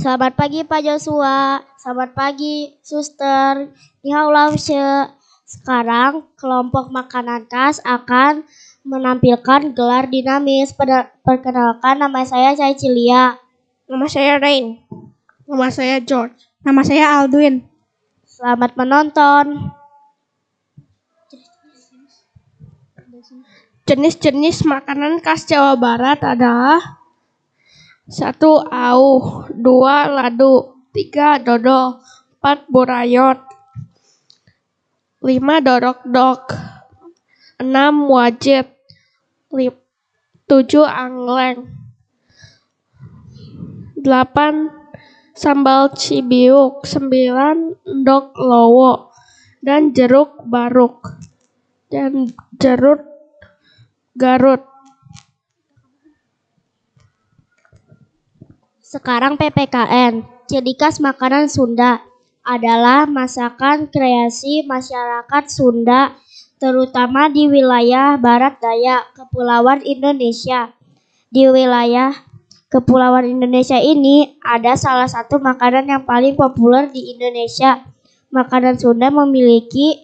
Selamat pagi Pak Joshua, selamat pagi Suster, Nihao Sekarang kelompok makanan khas akan menampilkan gelar dinamis. Perkenalkan nama saya Cai Cilia. Nama saya Rain. Nama saya George. Nama saya Aldwin. Selamat menonton. Jenis-jenis makanan khas Jawa Barat adalah satu au, dua ladu, tiga dodol, empat burayot, lima dorok dok, enam wajib, lim, tujuh angleng, delapan sambal cibiuk, sembilan dok lowo, dan jeruk baruk, dan jeruk garut. Sekarang PPKN, ciri khas makanan Sunda adalah masakan kreasi masyarakat Sunda terutama di wilayah barat daya Kepulauan Indonesia. Di wilayah Kepulauan Indonesia ini ada salah satu makanan yang paling populer di Indonesia. Makanan Sunda memiliki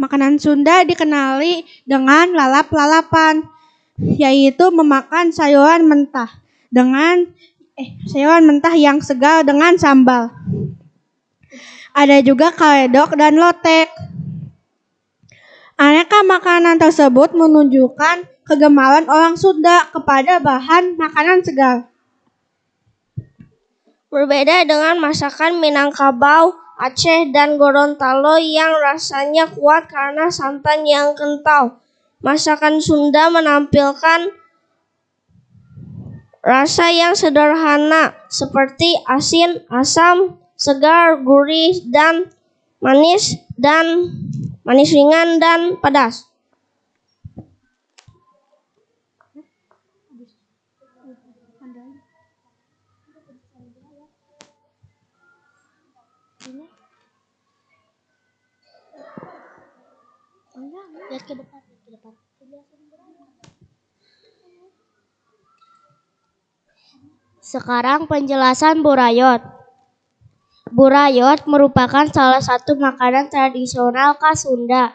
Makanan Sunda dikenali dengan lalap-lalapan yaitu memakan sayuran mentah dengan eh sayuran mentah yang segar dengan sambal. Ada juga kaledok dan lotek. Aneka makanan tersebut menunjukkan kegemaran orang Sunda kepada bahan makanan segar. Berbeda dengan masakan Minangkabau, Aceh, dan Gorontalo yang rasanya kuat karena santan yang kental. Masakan Sunda menampilkan rasa yang sederhana seperti asin, asam, segar, gurih, dan manis dan manis ringan dan pedas. Lihat ke depan. Sekarang penjelasan burayot. Burayot merupakan salah satu makanan tradisional khas Sunda.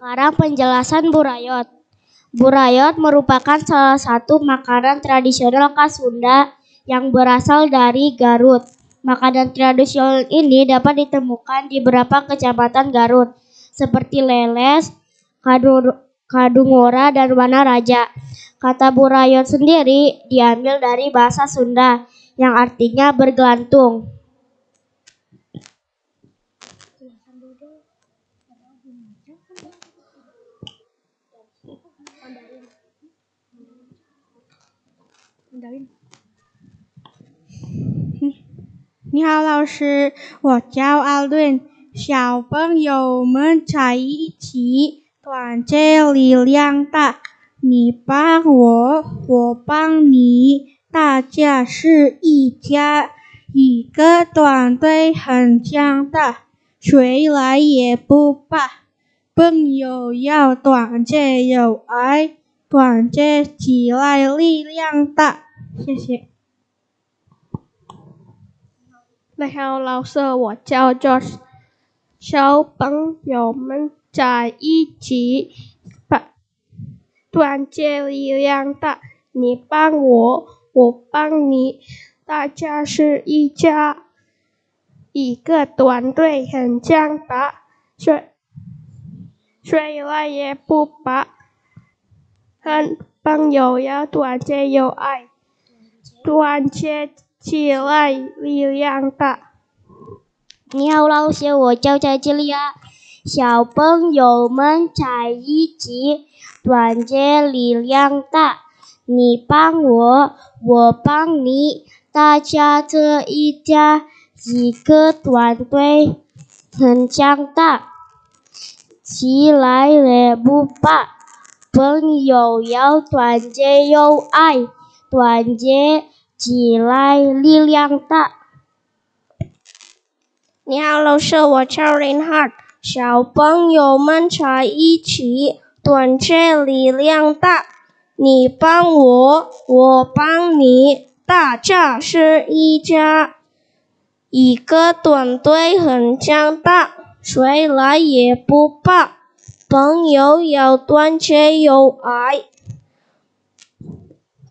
Sekarang penjelasan burayot. Burayot merupakan salah satu makanan tradisional khas Sunda yang berasal dari Garut. Makanan tradisional ini dapat ditemukan di beberapa kecamatan Garut, seperti Leles, Kadur, Kadungora, dan Wanaraja. Kata burayot sendiri diambil dari bahasa Sunda, yang artinya bergelantung. 你好，老师，我叫阿伦。小朋友们在一起，团结力量大，你帮我，我帮你，大家是一家。一个团队很强大，谁来也不怕。朋友要团结友爱，团结起来力量大。谢谢。你好，老师，我叫做小朋友们在一起，把团结力量大，你帮我，我帮你，大家是一家，一个团队很强大，谁谁来也不怕，很朋友呀，团结友爱，团结。团结力量大。你好，老师，我叫蔡金丽啊。小朋友们，一结，团结力量大。你帮我，我帮你，大家这一家几个团队很强大。起来了不怕。朋友要团结友爱，团结。起来，力量大！你好，老师，我叫林浩。小朋友们在一起，团结力量大。你帮我，我帮你，大家是一家。一个团队很强大，谁来也不怕。朋友要团结友爱。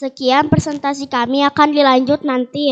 Sekian presentasi kami akan dilanjut nanti.